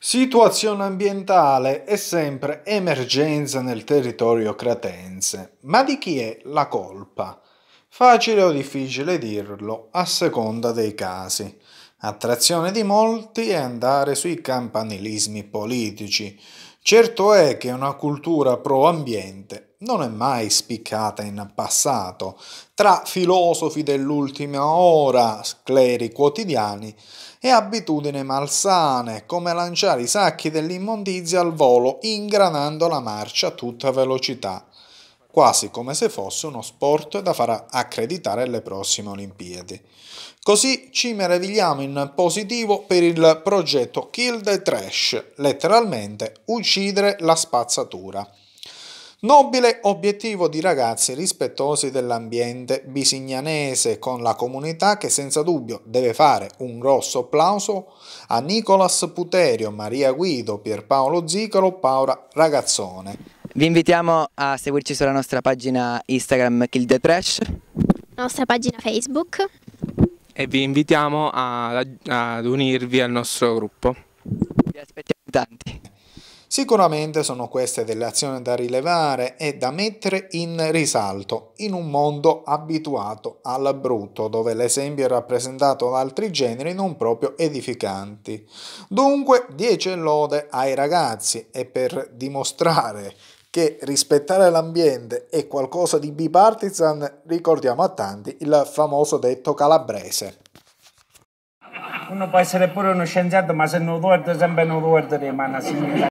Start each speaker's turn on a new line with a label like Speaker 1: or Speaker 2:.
Speaker 1: Situazione ambientale è sempre emergenza nel territorio cretense, ma di chi è la colpa? Facile o difficile dirlo a seconda dei casi. Attrazione di molti è andare sui campanilismi politici. Certo è che una cultura pro ambiente non è mai spiccata in passato tra filosofi dell'ultima ora, scleri quotidiani e abitudini malsane come lanciare i sacchi dell'immondizia al volo ingranando la marcia a tutta velocità quasi come se fosse uno sport da far accreditare alle prossime Olimpiadi. Così ci meravigliamo in positivo per il progetto Kill the Trash, letteralmente uccidere la spazzatura. Nobile obiettivo di ragazzi rispettosi dell'ambiente bisignanese con la comunità che senza dubbio deve fare un grosso applauso a Nicolas Puterio, Maria Guido, Pierpaolo Zicalo, Paola Ragazzone. Vi invitiamo a seguirci sulla nostra pagina Instagram Kill the Trash, nostra pagina Facebook e vi invitiamo a, ad unirvi al nostro gruppo. Vi aspettiamo tanti. Sicuramente sono queste delle azioni da rilevare e da mettere in risalto in un mondo abituato al brutto, dove l'esempio è rappresentato da altri generi non proprio edificanti. Dunque, 10 lode ai ragazzi e per dimostrare che rispettare l'ambiente è qualcosa di bipartisan, ricordiamo a tanti il famoso detto calabrese. Uno può essere pure uno scienziato, ma se non lo guarda sempre non lo guarda rimane a signora.